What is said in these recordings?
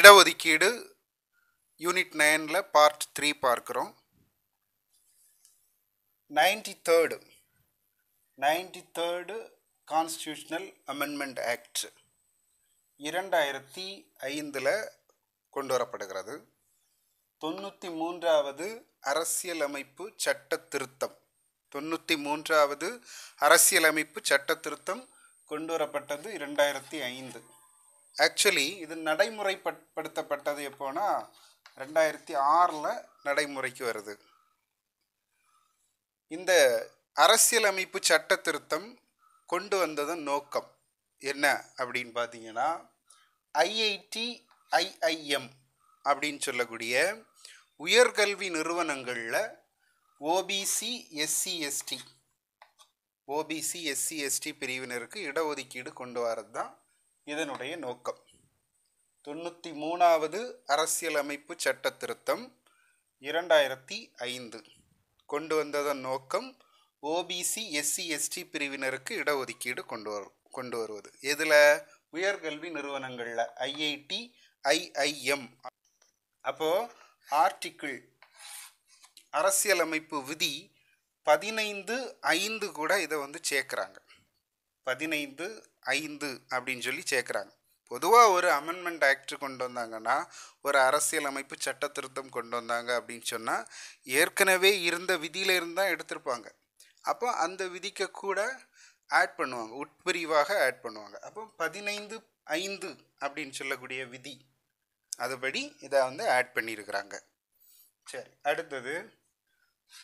இடஒதுக்கீடு யூனிட் நைனில் part three பார்க்குறோம் ninety third ninety third constitutional amendment act இரண்டாயிரத்தி ஐந்தில் கொண்டு வரப்படுகிறது தொண்ணூற்றி மூன்றாவது அரசியலமைப்பு சட்ட திருத்தம் தொண்ணூற்றி மூன்றாவது அரசியலமைப்பு சட்ட திருத்தம் கொண்டு வரப்பட்டது இரண்டாயிரத்தி ஐந்து ஆக்சுவலி இது நடைமுறைப்படுத்தப்பட்டது எப்போனா ரெண்டாயிரத்தி ஆறில் நடைமுறைக்கு வருது இந்த அரசியலமைப்பு சட்ட திருத்தம் கொண்டு வந்ததன் நோக்கம் என்ன அப்படின்னு பார்த்தீங்கன்னா ஐஐடி ஐஐஎம் அப்படின்னு சொல்லக்கூடிய உயர்கல்வி நிறுவனங்களில் OBC SC ST OBC SC ST பிரிவினருக்கு இடஒதுக்கீடு கொண்டு வரது தான் இதனுடைய நோக்கம் தொண்ணூற்றி மூணாவது அரசியலமைப்பு சட்ட திருத்தம் இரண்டாயிரத்தி ஐந்து கொண்டு வந்ததன் நோக்கம் ஓபிசி எஸ்சி எஸ்டி பிரிவினருக்கு இடஒதுக்கீடு கொண்டு வரும் கொண்டு வருவது இதில் உயர்கல்வி நிறுவனங்களில் ஐஐடி ஐஐஎம் அப்போது ஆர்டிக்கிள் அரசியலமைப்பு விதி பதினைந்து ஐந்து கூட இதை வந்து சேர்க்குறாங்க பதினைந்து ஐந்து அப்படின்னு சொல்லி சேர்க்குறாங்க பொதுவாக ஒரு அமெண்ட்மெண்ட் ஆக்ட் கொண்டு வந்தாங்கன்னா ஒரு அரசியலமைப்பு சட்ட திருத்தம் கொண்டு வந்தாங்க அப்படின்னு சொன்னால் ஏற்கனவே இருந்த விதியில இருந்தால் எடுத்திருப்பாங்க அப்போ அந்த விதிக்க கூட ஆட் பண்ணுவாங்க உட்பிரிவாக ஆட் பண்ணுவாங்க அப்போ பதினைந்து ஐந்து அப்படின்னு சொல்லக்கூடிய விதி அதுபடி இதை வந்து ஆட் பண்ணியிருக்கிறாங்க சரி அடுத்தது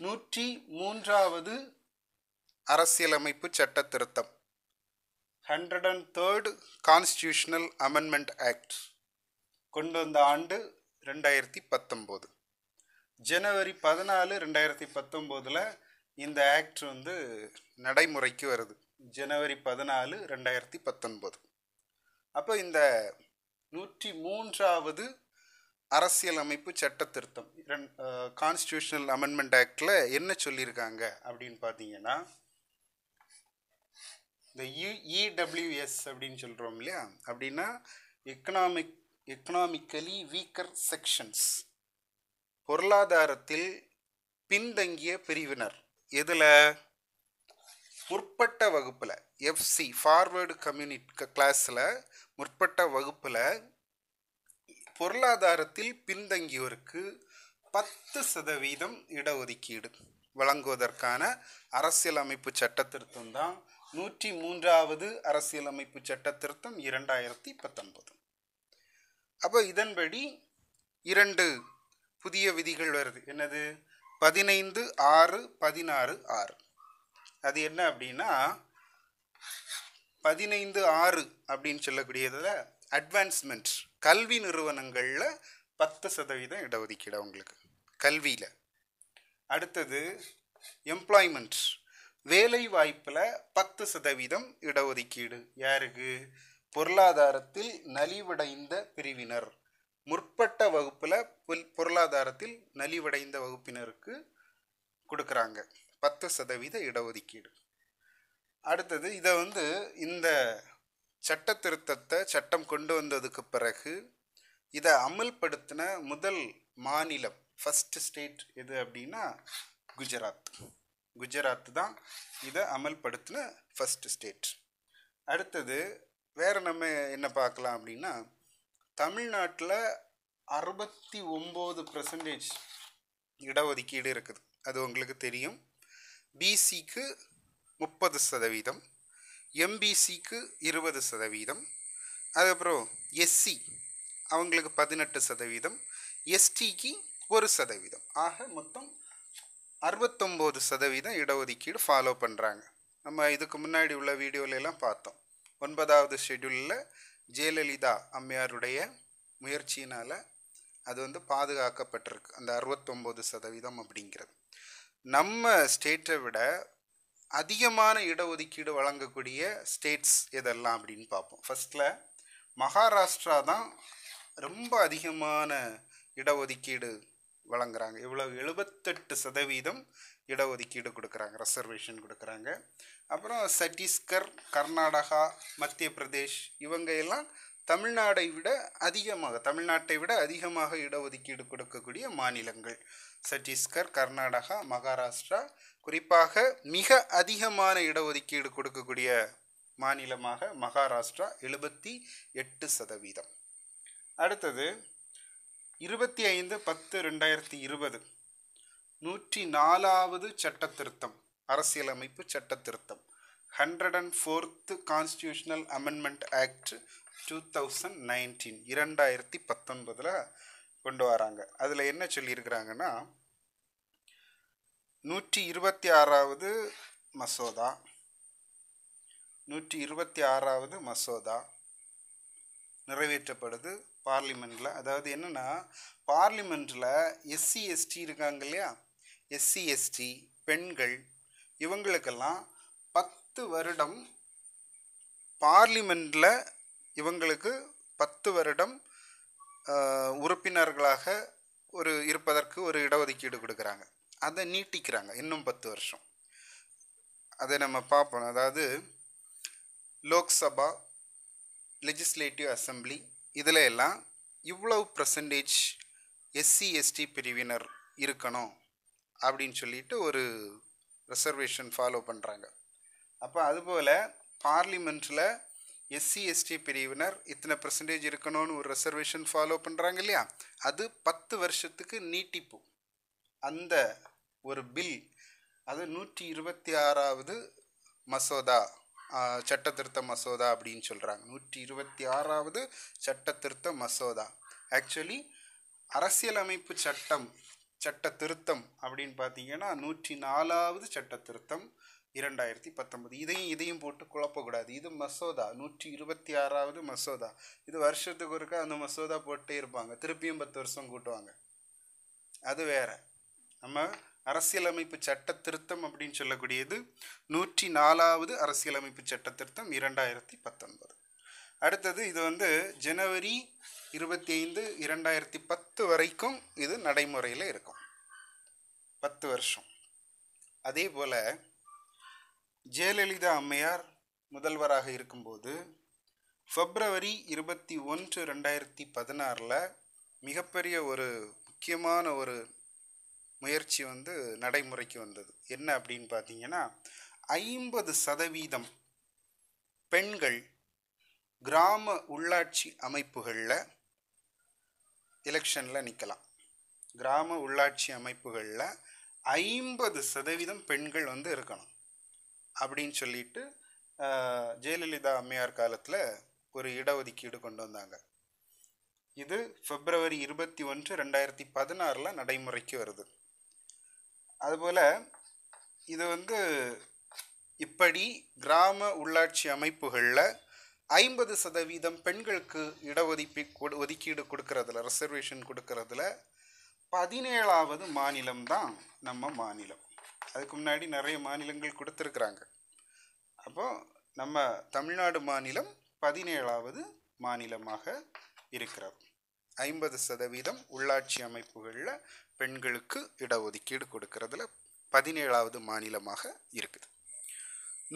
நூற்றி மூன்றாவது அரசியலமைப்பு சட்ட திருத்தம் hundred and third constitutional amendment act கொண்டு வந்த ஆண்டு ரெண்டாயிரத்தி பத்தொம்போது ஜனவரி பதினாலு ரெண்டாயிரத்தி பத்தொம்போதில் இந்த ஆக்ட் வந்து நடைமுறைக்கு வருது ஜனவரி பதினாலு ரெண்டாயிரத்தி பத்தொன்பது அப்போ இந்த நூற்றி மூன்றாவது அரசியலமைப்பு சட்ட திருத்தம் கான்ஸ்டியூஷனல் அமெண்ட்மெண்ட் ஆக்டில் என்ன சொல்லியிருக்காங்க அப்படின்னு பார்த்தீங்கன்னா இந்த யூ இடபிள்யூஎஸ் e அப்படின்னு சொல்கிறோம் இல்லையா அப்படின்னா எக்கனாமிக் எக்கனாமிக்கலி வீக்கர் செக்ஷன்ஸ் பொருளாதாரத்தில் பின்தங்கிய பிரிவினர் எதில் முற்பட்ட வகுப்பில் எஃப்சி ஃபார்வேர்டு கம்யூனிட் கிளாஸில் முற்பட்ட வகுப்பில் பொருளாதாரத்தில் பின்தங்கியோருக்கு பத்து சதவீதம் இடஒதுக்கீடு வழங்குவதற்கான அரசியலமைப்பு சட்ட திருத்தம் தான் நூற்றி மூன்றாவது அரசியலமைப்பு சட்ட திருத்தம் இரண்டாயிரத்தி பத்தொன்பது அப்போ இதன்படி இரண்டு புதிய விதிகள் வருது என்னது பதினைந்து ஆறு பதினாறு ஆறு அது என்ன அப்படின்னா பதினைந்து ஆறு அப்படின்னு சொல்லக்கூடியதில் அட்வான்ஸ்மெண்ட் கல்வி நிறுவனங்களில் பத்து சதவீதம் இடஒதுக்கீடு அவங்களுக்கு கல்வியில் அடுத்தது எம்ப்ளாய்மெண்ட் வேலை வாய்ப்பில் பத்து சதவீதம் இடஒதுக்கீடு யாருக்கு பொருளாதாரத்தில் நலிவடைந்த பிரிவினர் முற்பட்ட வகுப்பில் பொருளாதாரத்தில் நலிவடைந்த வகுப்பினருக்கு கொடுக்குறாங்க பத்து சதவீத இடஒதுக்கீடு அடுத்தது இதை வந்து இந்த சட்ட திருத்தத்தை சட்டம் கொண்டு வந்ததுக்கு பிறகு இதை அமல்படுத்தின முதல் மாநிலம் ஃபஸ்ட்டு ஸ்டேட் எது அப்படின்னா குஜராத் குஜராத் தான் இதை அமல்படுத்தின ஃபஸ்ட்டு ஸ்டேட் அடுத்தது வேறு நம்ம என்ன பார்க்கலாம் அப்படின்னா தமிழ்நாட்டில் அறுபத்தி ஒம்பது பர்சன்டேஜ் இடஒதுக்கீடு இருக்குது அது உங்களுக்கு தெரியும் பிசிக்கு முப்பது சதவீதம் எம்பிசிக்கு இருபது சதவீதம் அதுக்கப்புறம் எஸ்சி அவங்களுக்கு பதினெட்டு சதவீதம் எஸ்டிக்கு ஒரு சதவீதம் ஆக மொத்தம் அறுபத்தொம்போது சதவீதம் இடஒதுக்கீடு ஃபாலோ பண்ணுறாங்க நம்ம இதுக்கு முன்னாடி உள்ள வீடியோவிலலாம் பார்த்தோம் ஒன்பதாவது ஷெட்யூலில் ஜெயலலிதா அம்மையாருடைய முயற்சியினால் அது வந்து பாதுகாக்கப்பட்டிருக்கு அந்த அறுபத்தொம்போது சதவீதம் அப்படிங்கிறது நம்ம ஸ்டேட்டை விட அதிகமான இடஒதுக்கீடு வழங்கக்கூடிய ஸ்டேட்ஸ் எதெல்லாம் அப்படின்னு பார்ப்போம் ஃபஸ்ட்டில் மகாராஷ்டிரா தான் ரொம்ப அதிகமான இடஒதுக்கீடு வழங்குறாங்க இவ்வளவு எழுபத்தெட்டு சதவீதம் இடஒதுக்கீடு கொடுக்குறாங்க ரிசர்வேஷன் கொடுக்குறாங்க அப்புறம் சத்தீஸ்கர் கர்நாடகா மத்திய பிரதேஷ் இவங்க எல்லாம் தமிழ்நாடை விட அதிகமாக தமிழ்நாட்டை விட அதிகமாக இடஒதுக்கீடு கொடுக்கக்கூடிய மாநிலங்கள் சத்தீஸ்கர் கர்நாடகா மகாராஷ்டிரா குறிப்பாக மிக அதிகமான இடஒதுக்கீடு கொடுக்கக்கூடிய மாநிலமாக மகாராஷ்டிரா எழுபத்தி எட்டு சதவீதம் அடுத்தது இருபத்தி ஐந்து பத்து ரெண்டாயிரத்தி இருபது நூற்றி நாலாவது சட்ட திருத்தம் அரசியலமைப்பு சட்ட திருத்தம் hundred and fourth constitutional amendment act two thousand nineteen இரண்டாயிரத்தி பத்தொன்பதில் கொண்டு வராங்க அதில் என்ன சொல்லியிருக்கிறாங்கன்னா நூற்றி இருபத்தி ஆறாவது மசோதா நூற்றி இருபத்தி ஆறாவது மசோதா நிறைவேற்றப்படுது பார்லிமெண்ட்டில் அதாவது என்னென்னா பார்லிமெண்ட்டில் எஸ்சி எஸ்டி இருக்காங்க இல்லையா எஸ்சி எஸ்டி பெண்கள் இவங்களுக்கெல்லாம் பத்து வருடம் பார்லிமெண்ட்டில் இவங்களுக்கு பத்து வருடம் உறுப்பினர்களாக ஒரு இருப்பதற்கு ஒரு இடஒதுக்கீடு கொடுக்குறாங்க அதை நீட்டிக்கிறாங்க இன்னும் பத்து வருஷம் அதை நம்ம பார்ப்போம் அதாவது லோக்சபா லெஜிஸ்லேட்டிவ் அசம்பிளி இதில் எல்லாம் இவ்வளவு பர்சன்டேஜ் எஸ்சி எஸ்டி பிரிவினர் இருக்கணும் அப்படின்னு சொல்லிட்டு ஒரு ரிசர்வேஷன் ஃபாலோ பண்ணுறாங்க அப்போ அதுபோல் பார்லிமெண்ட்டில் எஸ்சி எஸ்டி பிரிவினர் இத்தனை பர்சன்டேஜ் இருக்கணும்னு ஒரு ரிசர்வேஷன் ஃபாலோ பண்ணுறாங்க இல்லையா அது பத்து வருஷத்துக்கு நீட்டிப்பு அந்த ஒரு பில் அது நூற்றி இருபத்தி ஆறாவது மசோதா சட்ட திருத்த மசோதா அப்படின்னு சொல்கிறாங்க நூற்றி இருபத்தி ஆறாவது சட்ட திருத்த மசோதா ஆக்சுவலி அரசியலமைப்பு சட்டம் சட்ட திருத்தம் அப்படின்னு பார்த்தீங்கன்னா நூற்றி நாலாவது சட்ட திருத்தம் இரண்டாயிரத்தி பத்தொம்பது இதையும் இதையும் போட்டு குழப்பக்கூடாது இது மசோதா நூற்றி இருபத்தி ஆறாவது மசோதா இது வருஷத்துக்கு ஒருக்கா அந்த மசோதா போட்டே இருப்பாங்க திருப்பியும் பத்து வருஷம் கூட்டுவாங்க அது வேற நம்ம அரசியலமைப்பு சட்ட திருத்தம் அப்படின்னு சொல்லக்கூடியது நூற்றி நாலாவது அரசியலமைப்பு சட்ட திருத்தம் இரண்டாயிரத்தி பத்தொன்பது அடுத்தது இது வந்து ஜனவரி இருபத்தி ஐந்து இரண்டாயிரத்தி பத்து வரைக்கும் இது நடைமுறையில் இருக்கும் பத்து வருஷம் அதே போல் ஜெயலலிதா அம்மையார் முதல்வராக இருக்கும்போது ஃபெப்ரவரி இருபத்தி ஒன்று ரெண்டாயிரத்தி பதினாறில் மிகப்பெரிய ஒரு முக்கியமான ஒரு முயற்சி வந்து நடைமுறைக்கு வந்தது என்ன அப்படின்னு பார்த்தீங்கன்னா ஐம்பது சதவீதம் பெண்கள் கிராம உள்ளாட்சி அமைப்புகளில் எலெக்ஷனில் நிற்கலாம் கிராம உள்ளாட்சி அமைப்புகளில் ஐம்பது சதவீதம் பெண்கள் வந்து இருக்கணும் அப்படின்னு சொல்லிட்டு ஜெயலலிதா அம்மையார் காலத்தில் ஒரு இடஒதுக்கீடு கொண்டு வந்தாங்க இது பிப்ரவரி இருபத்தி ஒன்று ரெண்டாயிரத்தி பதினாறில் நடைமுறைக்கு வருது அதுபோல் இது வந்து இப்படி கிராம உள்ளாட்சி அமைப்புகளில் ஐம்பது சதவீதம் பெண்களுக்கு கொடு ஒதுக்கீடு கொடுக்கறதுல ரிசர்வேஷன் கொடுக்கறதுல பதினேழாவது மாநிலம்தான் நம்ம மாநிலம் அதுக்கு முன்னாடி நிறைய மாநிலங்கள் கொடுத்துருக்குறாங்க அப்போது நம்ம தமிழ்நாடு மாநிலம் பதினேழாவது மாநிலமாக இருக்கிறது ஐம்பது சதவீதம் உள்ளாட்சி அமைப்புகளில் பெண்களுக்கு இடஒதுக்கீடு கொடுக்கறதுல பதினேழாவது மாநிலமாக இருக்குது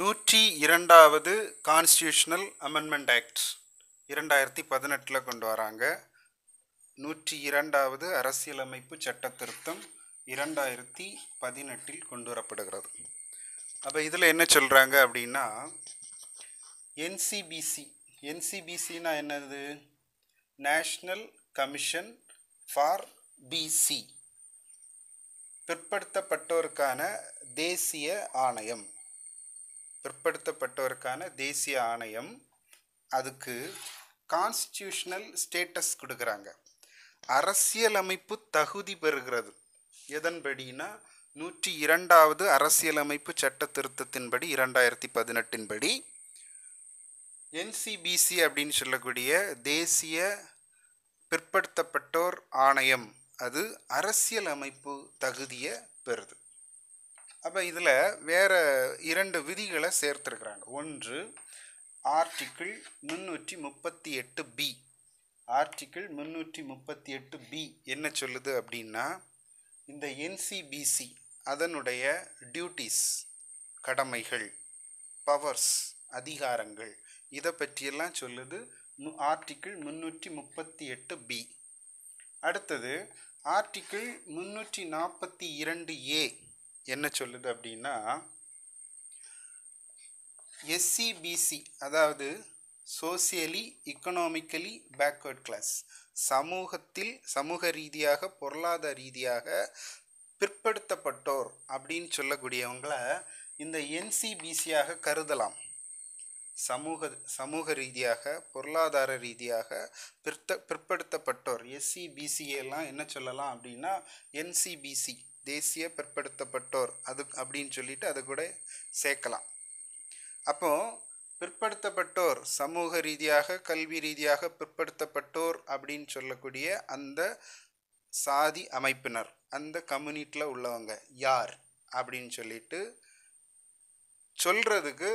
நூற்றி இரண்டாவது கான்ஸ்டியூஷனல் அமெண்ட்மெண்ட் ஆக்ட் இரண்டாயிரத்தி பதினெட்டில் கொண்டு வராங்க நூற்றி இரண்டாவது அரசியலமைப்பு சட்ட திருத்தம் இரண்டாயிரத்தி பதினெட்டில் கொண்டு வரப்படுகிறது அப்போ இதில் என்ன சொல்கிறாங்க அப்படின்னா என்சிபிசி என்சிபிசின்னா என்னது நேஷ்னல் கமிஷன் ஃபார் பிசி பிற்படுத்தப்பட்டோருக்கான தேசிய ஆணையம் பிற்படுத்தப்பட்டோருக்கான தேசிய ஆணையம் அதுக்கு கான்ஸ்டியூஷனல் ஸ்டேட்டஸ் கொடுக்குறாங்க அரசியலமைப்பு தகுதி பெறுகிறது எதன்படினா நூற்றி இரண்டாவது அரசியலமைப்பு சட்ட திருத்தத்தின்படி இரண்டாயிரத்தி பதினெட்டின் படி என்சிபிசி அப்படின்னு சொல்லக்கூடிய தேசிய பிற்படுத்தப்பட்டோர் ஆணையம் அது அரசியல் அமைப்பு தகுதியை பெறுது அப்போ இதில் வேறு இரண்டு விதிகளை சேர்த்துருக்குறாங்க ஒன்று ஆர்டிக்கிள் முன்னூற்றி முப்பத்தி எட்டு பி ஆர்டிக்கிள் முன்னூற்றி முப்பத்தி எட்டு பி என்ன சொல்லுது அப்படின்னா இந்த என்சிபிசி அதனுடைய டியூட்டிஸ் கடமைகள் பவர்ஸ் அதிகாரங்கள் இதை பற்றியெல்லாம் சொல்லுது ஆர்டிக்கிள் முன்னூற்றி முப்பத்தி எட்டு பி அடுத்தது ஆர்டிக்கிள் முன்னூற்றி நாற்பத்தி இரண்டு ஏ என்ன சொல்லுது அப்படின்னா எஸ்சிபிசி அதாவது சோசியலி இக்கனாமிக்கலி பேக்வர்ட் கிளாஸ் சமூகத்தில் சமூக ரீதியாக பொருளாதார ரீதியாக பிற்படுத்தப்பட்டோர் அப்படின்னு சொல்லக்கூடியவங்களை இந்த என்சிபிசியாக கருதலாம் சமூக சமூக ரீதியாக பொருளாதார ரீதியாக பிற்ப பிற்படுத்தப்பட்டோர் எஸ்சி பிசிஏலாம் என்ன சொல்லலாம் அப்படின்னா என்சிபிசி தேசிய பிற்படுத்தப்பட்டோர் அது அப்படின்னு சொல்லிட்டு அது கூட சேர்க்கலாம் அப்போது பிற்படுத்தப்பட்டோர் சமூக ரீதியாக கல்வி ரீதியாக பிற்படுத்தப்பட்டோர் அப்படின்னு சொல்லக்கூடிய அந்த சாதி அமைப்பினர் அந்த கம்யூனிட்டியில் உள்ளவங்க யார் அப்படின்னு சொல்லிட்டு சொல்கிறதுக்கு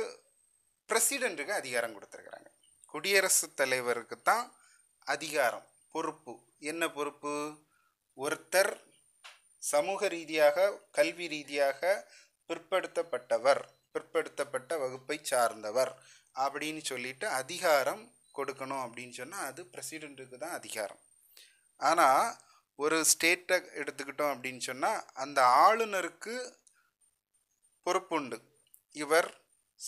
பிரசிடென்ட்டுக்கு அதிகாரம் கொடுத்துருக்குறாங்க குடியரசுத் தலைவருக்கு தான் அதிகாரம் பொறுப்பு என்ன பொறுப்பு ஒருத்தர் சமூக ரீதியாக கல்வி ரீதியாக பிற்படுத்தப்பட்டவர் பிற்படுத்தப்பட்ட வகுப்பை சார்ந்தவர் அப்படின்னு சொல்லிட்டு அதிகாரம் கொடுக்கணும் அப்படின்னு சொன்னால் அது பிரசிடெண்ட்டுக்கு தான் அதிகாரம் ஆனால் ஒரு ஸ்டேட்டை எடுத்துக்கிட்டோம் அப்படின்னு சொன்னால் அந்த ஆளுநருக்கு பொறுப்புண்டு இவர்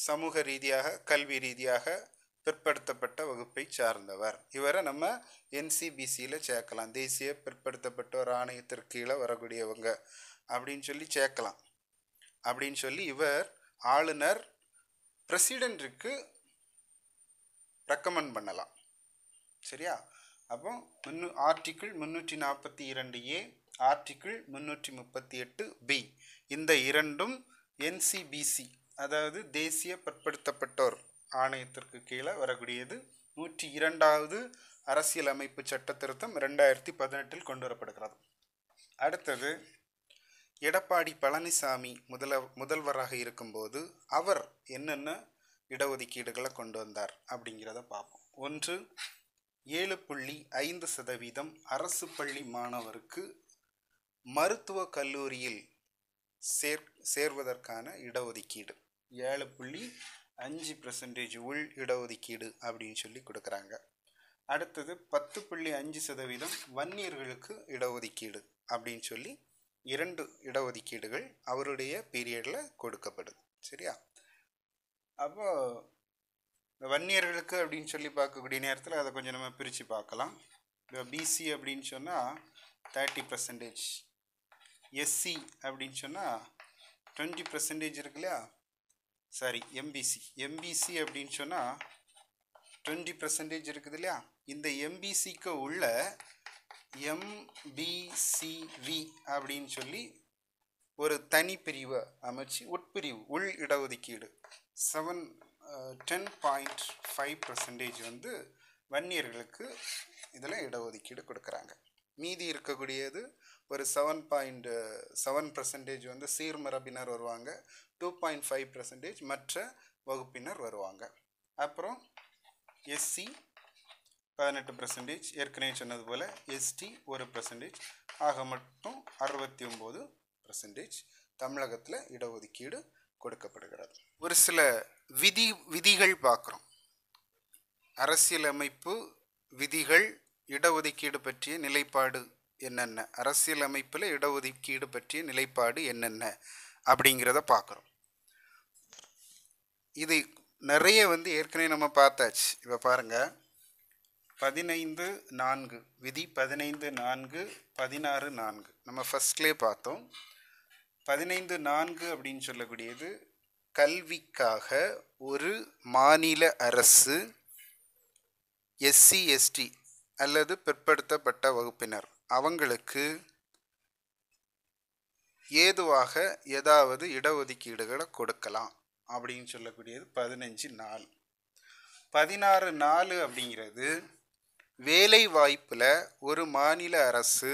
சமூக ரீதியாக கல்வி ரீதியாக பிற்படுத்தப்பட்ட வகுப்பை சார்ந்தவர் இவரை நம்ம என்சிபிசியில் சேர்க்கலாம் தேசிய பிற்படுத்தப்பட்டோர் ஆணையத்திற்கு கீழே வரக்கூடியவங்க அப்படின்னு சொல்லி சேர்க்கலாம் அப்படின்னு சொல்லி இவர் ஆளுநர் பிரசிடென்ட்டுக்கு ரெக்கமெண்ட் பண்ணலாம் சரியா அப்போ முன்னு ஆர்டிக்கிள் முந்நூற்றி நாற்பத்தி இரண்டு ஏ ஆர்டிக்கிள் முந்நூற்றி முப்பத்தி எட்டு பி இந்த இரண்டும் என்சிபிசி அதாவது தேசிய பிற்படுத்தப்பட்டோர் ஆணையத்திற்கு கீழே வரக்கூடியது நூற்றி இரண்டாவது அரசியலமைப்பு சட்ட திருத்தம் ரெண்டாயிரத்தி பதினெட்டில் கொண்டு வரப்படுகிறது அடுத்தது எடப்பாடி பழனிசாமி முதல முதல்வராக இருக்கும்போது அவர் என்னென்ன இடஒதுக்கீடுகளை கொண்டு வந்தார் அப்படிங்கிறத பார்ப்போம் ஒன்று ஏழு புள்ளி ஐந்து சதவீதம் அரசு பள்ளி மாணவருக்கு மருத்துவ கல்லூரியில் சேர் சேர்வதற்கான இடஒதுக்கீடு ஏழு புள்ளி அஞ்சு பர்சன்டேஜ் உள் இடஒதுக்கீடு அப்படின்னு சொல்லி கொடுக்குறாங்க அடுத்தது பத்து புள்ளி அஞ்சு சதவீதம் வன்னியர்களுக்கு இடஒதுக்கீடு அப்படின்னு சொல்லி இரண்டு இடஒதுக்கீடுகள் அவருடைய பீரியடில் கொடுக்கப்படுது சரியா அப்போது வன்னியர்களுக்கு அப்படின்னு சொல்லி பார்க்கக்கூடிய நேரத்தில் அதை கொஞ்சம் நம்ம பிரித்து பார்க்கலாம் இப்போ பிசி அப்படின்னு சொன்னால் தேர்ட்டி பர்சன்டேஜ் எஸ்சி அப்படின்னு சொன்னால் டுவெண்ட்டி பர்சன்டேஜ் இருக்கு இல்லையா சாரி எம்பிசி எம்பிசி அப்படின்னு சொன்னால் டுவெண்ட்டி பர்சன்டேஜ் இருக்குது இல்லையா இந்த எம்பிசிக்கு உள்ள எம்பிசிவி அப்படின்னு சொல்லி ஒரு தனி பிரிவை அமைச்சு உட்பிரிவு உள் இடஒதுக்கீடு seven ten point five percentage வந்து வன்னியர்களுக்கு இதில் இடஒதுக்கீடு கொடுக்குறாங்க மீதி இருக்கக்கூடியது ஒரு செவன் பாயிண்ட் செவன் பர்சன்டேஜ் வந்து சீர்மரபினர் வருவாங்க டூ பாயிண்ட் ஃபைவ் பர்சன்டேஜ் மற்ற வகுப்பினர் வருவாங்க அப்புறம் எஸ்சி பதினெட்டு பர்சன்டேஜ் ஏற்கனவே சொன்னது போல் எஸ்டி ஒரு பர்சன்டேஜ் ஆக மட்டும் அறுபத்தி ஒம்பது பர்சன்டேஜ் தமிழகத்தில் இடஒதுக்கீடு கொடுக்கப்படுகிறது ஒரு சில விதி விதிகள் பார்க்குறோம் அரசியலமைப்பு விதிகள் இடஒதுக்கீடு பற்றிய நிலைப்பாடு என்னென்ன அரசியலமைப்பில் இடஒதுக்கீடு பற்றிய நிலைப்பாடு என்னென்ன அப்படிங்கிறத பார்க்குறோம் இது நிறைய வந்து ஏற்கனவே நம்ம பார்த்தாச்சு இப்போ பாருங்கள் பதினைந்து நான்கு விதி பதினைந்து நான்கு பதினாறு நான்கு நம்ம ஃபஸ்ட்லே பார்த்தோம் பதினைந்து நான்கு அப்படின்னு சொல்லக்கூடியது கல்விக்காக ஒரு மாநில அரசு எஸ்சி எஸ்டி அல்லது பிற்படுத்தப்பட்ட வகுப்பினர் அவங்களுக்கு ஏதுவாக ஏதாவது இடஒதுக்கீடுகளை கொடுக்கலாம் அப்படின்னு சொல்லக்கூடியது பதினஞ்சு நாள் பதினாறு நாள் அப்படிங்கிறது வேலை வாய்ப்பில் ஒரு மாநில அரசு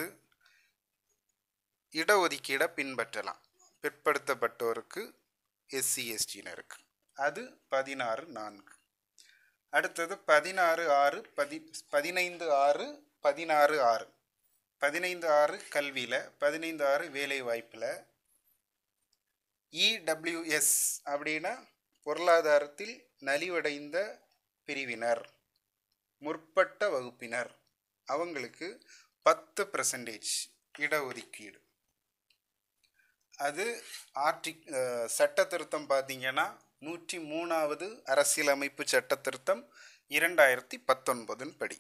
இடஒதுக்கீடை பின்பற்றலாம் பிற்படுத்தப்பட்டோருக்கு எஸ்சி எஸ்டினருக்கு அது பதினாறு நான்கு அடுத்தது பதினாறு ஆறு பதி பதினைந்து ஆறு பதினாறு ஆறு பதினைந்து ஆறு கல்வியில் பதினைந்து ஆறு வேலை வாய்ப்பில் இடபிள்யூஎஸ் e அப்படின்னா பொருளாதாரத்தில் நலிவடைந்த பிரிவினர் முற்பட்ட வகுப்பினர் அவங்களுக்கு பத்து பர்சன்டேஜ் இடஒதுக்கீடு அது ஆர்டிக் சட்ட திருத்தம் பார்த்தீங்கன்னா நூற்றி மூணாவது அரசியலமைப்பு சட்ட திருத்தம் இரண்டாயிரத்தி பத்தொன்பதின் படி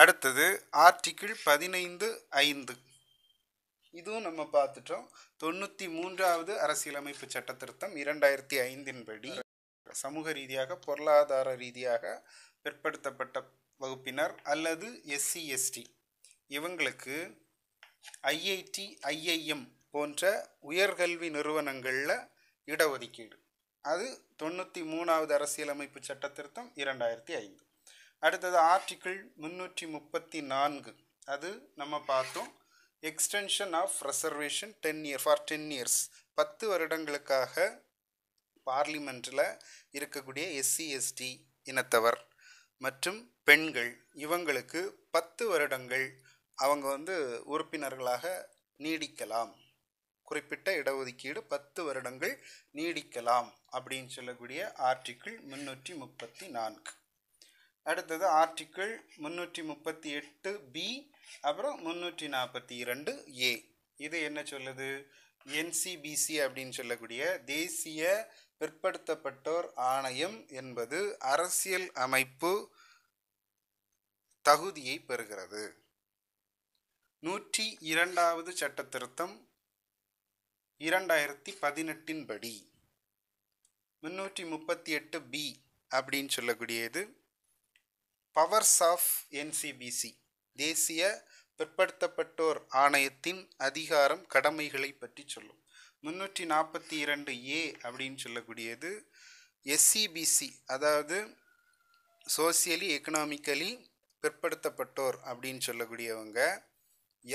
அடுத்தது ஆர்டிகிள் பதினைந்து ஐந்து இதுவும் நம்ம பார்த்துட்டோம் தொண்ணூற்றி மூன்றாவது அரசியலமைப்பு சட்ட திருத்தம் இரண்டாயிரத்தி ஐந்தின் படி சமூக ரீதியாக பொருளாதார ரீதியாக பிற்படுத்தப்பட்ட வகுப்பினர் அல்லது எஸ்சி எஸ்டி இவங்களுக்கு ஐஐடி ஐஐஎம் போன்ற உயர்கல்வி நிறுவனங்களில் இடஒதுக்கீடு அது தொண்ணூற்றி மூணாவது அரசியலமைப்பு சட்ட திருத்தம் இரண்டாயிரத்தி ஐந்து அடுத்தது ஆர்டிக்கிள் முன்னூற்றி முப்பத்தி நான்கு அது நம்ம பார்த்தோம் extension of reservation ten year for ten years பத்து வருடங்களுக்காக பார்லிமெண்ட்டில் இருக்கக்கூடிய எஸ்சி எஸ்டி இனத்தவர் மற்றும் பெண்கள் இவங்களுக்கு பத்து வருடங்கள் அவங்க வந்து உறுப்பினர்களாக நீடிக்கலாம் குறிப்பிட்ட இடஒதுக்கீடு பத்து வருடங்கள் நீடிக்கலாம் அப்படின்னு சொல்லக்கூடிய ஆர்டிக்கிள் முன்னூற்றி முப்பத்தி நான்கு அடுத்தது ஆர்டிக்கிள் முன்னூற்றி முப்பத்தி எட்டு பி அப்புறம் முன்னூற்றி நாற்பத்தி இரண்டு ஏ இது என்ன சொல்லுது என்சிபிசி அப்படின்னு சொல்லக்கூடிய தேசிய பிற்படுத்தப்பட்டோர் ஆணையம் என்பது அரசியல் அமைப்பு தகுதியை பெறுகிறது நூற்றி இரண்டாவது சட்ட திருத்தம் இரண்டாயிரத்தி பதினெட்டின் படி முன்னூற்றி முப்பத்தி எட்டு பி அப்படின்னு சொல்லக்கூடியது பவர்ஸ் ஆஃப் என்சிபிசி தேசிய பிற்படுத்தப்பட்டோர் ஆணையத்தின் அதிகாரம் கடமைகளை பற்றி சொல்லும் முன்னூற்றி நாற்பத்தி இரண்டு ஏ அப்படின்னு சொல்லக்கூடியது எஸ்சிபிசி அதாவது சோசியலி எக்கனாமிக்கலி பிற்படுத்தப்பட்டோர் அப்படின்னு சொல்லக்கூடியவங்க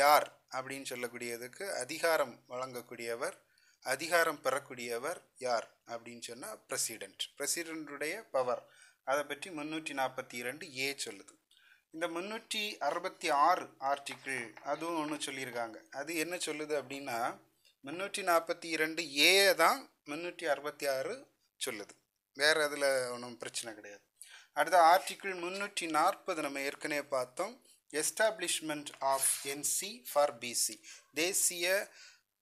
யார் அப்படின்னு சொல்லக்கூடியதுக்கு அதிகாரம் வழங்கக்கூடியவர் அதிகாரம் பெறக்கூடியவர் யார் அப்படின்னு சொன்னால் பிரசிடென்ட் பிரசிடென்ட்டுடைய பவர் அதை பற்றி முந்நூற்றி நாற்பத்தி இரண்டு ஏ சொல்லுது இந்த முந்நூற்றி அறுபத்தி ஆறு ஆர்டிக்கிள் அதுவும் ஒன்று சொல்லியிருக்காங்க அது என்ன சொல்லுது அப்படின்னா முந்நூற்றி நாற்பத்தி இரண்டு ஏ தான் முந்நூற்றி அறுபத்தி ஆறு சொல்லுது வேறு அதில் ஒன்றும் பிரச்சனை கிடையாது அடுத்த ஆர்டிக்கிள் முந்நூற்றி நாற்பது நம்ம ஏற்கனவே பார்த்தோம் establishment of NC for BC தேசிய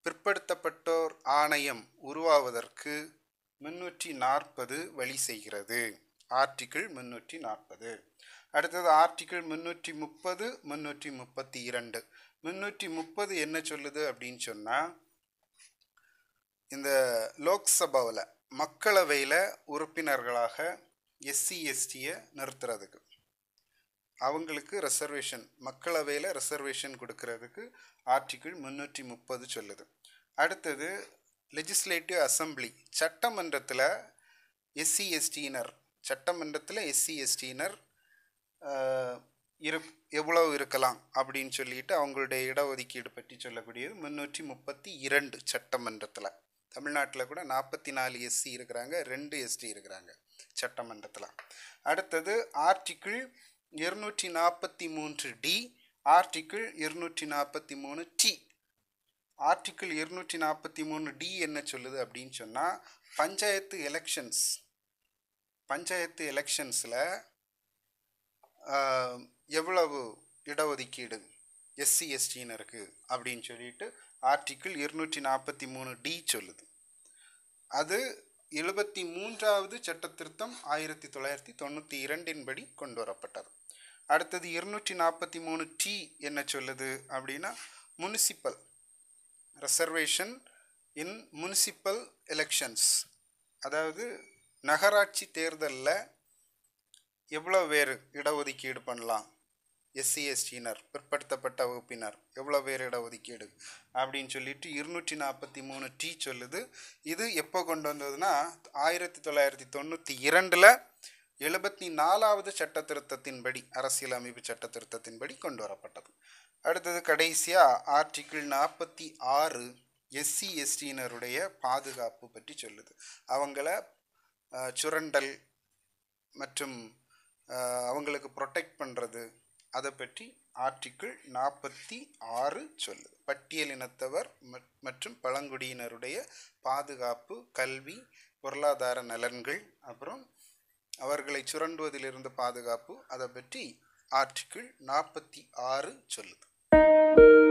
பிற்படுத்தப்பட்டோர் ஆணையம் உருவாவதற்கு முன்னூற்றி நாற்பது வழி செய்கிறது ஆர்டிக்கிள் முன்னூற்றி நாற்பது அடுத்தது ஆர்டிக்கிள் முன்னூற்றி முப்பது முன்னூற்றி முப்பத்தி இரண்டு முன்னூற்றி முப்பது என்ன சொல்லுது அப்படின்னு சொன்னால் இந்த லோக்சபாவில் மக்களவையில் உறுப்பினர்களாக எஸ்சி எஸ்டியை நிறுத்துறதுக்கு அவங்களுக்கு ரிசர்வேஷன் மக்களவையில் ரிசர்வேஷன் கொடுக்கறதுக்கு ஆர்டிக்கிள் முந்நூற்றி முப்பது சொல்லுது அடுத்தது லெஜிஸ்லேட்டிவ் அசம்பிளி சட்டமன்றத்தில் எஸ்சி எஸ்டியினர் சட்டமன்றத்தில் எஸ்சி எஸ்டியினர் இரு எவ்வளவு இருக்கலாம் அப்படின்னு சொல்லிட்டு அவங்களுடைய இடஒதுக்கீடு பற்றி சொல்லக்கூடியது முந்நூற்றி முப்பத்தி இரண்டு சட்டமன்றத்தில் தமிழ்நாட்டில் கூட நாற்பத்தி நாலு எஸ்சி இருக்கிறாங்க ரெண்டு எஸ்டி இருக்கிறாங்க சட்டமன்றத்தில் அடுத்தது ஆர்டிக்கிள் இருநூற்றி நாற்பத்தி மூன்று டி ஆர்டிக்கிள் இருநூற்றி நாற்பத்தி மூணு டி ஆர்டிக்கிள் இருநூற்றி நாற்பத்தி மூணு டி என்ன சொல்லுது அப்படின்னு சொன்னால் பஞ்சாயத்து எலெக்ஷன்ஸ் பஞ்சாயத்து எலெக்ஷன்ஸில் எவ்வளவு இடஒதுக்கீடு எஸ்சி எஸ்டினருக்கு அப்படின்னு சொல்லிட்டு ஆர்டிக்கிள் இருநூற்றி நாற்பத்தி மூணு டி சொல்லுது அது எழுபத்தி மூன்றாவது சட்ட திருத்தம் ஆயிரத்தி தொள்ளாயிரத்தி தொண்ணூற்றி இரண்டின்படி கொண்டு வரப்பட்டது அடுத்தது இருநூற்றி நாற்பத்தி மூணு டி என்ன சொல்லுது அப்படின்னா municipal reservation in municipal elections அதாவது நகராட்சி தேர்தலில் எவ்வளோ பேர் இடஒதுக்கீடு பண்ணலாம் எஸ்சி எஸ்டியினர் பிற்படுத்தப்பட்ட வகுப்பினர் எவ்வளோ பேர் இடஒதுக்கீடு அப்படின்னு சொல்லிட்டு இருநூற்றி நாற்பத்தி மூணு டி சொல்லுது இது எப்போ கொண்டு வந்ததுன்னா ஆயிரத்தி தொள்ளாயிரத்தி தொண்ணூற்றி இரண்டில் எழுபத்தி நாலாவது சட்ட திருத்தத்தின்படி அரசியலமைப்பு சட்ட திருத்தத்தின்படி கொண்டு வரப்பட்டது அடுத்தது கடைசியாக ஆர்டிகிள் நாற்பத்தி ஆறு எஸ்சி எஸ்டியினருடைய பாதுகாப்பு பற்றி சொல்லுது அவங்கள சுரண்டல் மற்றும் அவங்களுக்கு ப்ரொடெக்ட் பண்ணுறது அதை பற்றி ஆர்டிக்கிள் நாற்பத்தி ஆறு சொல்லுது பட்டியலினத்தவர் மற்றும் பழங்குடியினருடைய பாதுகாப்பு கல்வி பொருளாதார நலன்கள் அப்புறம் அவர்களை சுரண்டுவதிலிருந்து பாதுகாப்பு அதை பற்றி ஆர்டிக்கிள் நாற்பத்தி ஆறு சொல்லுது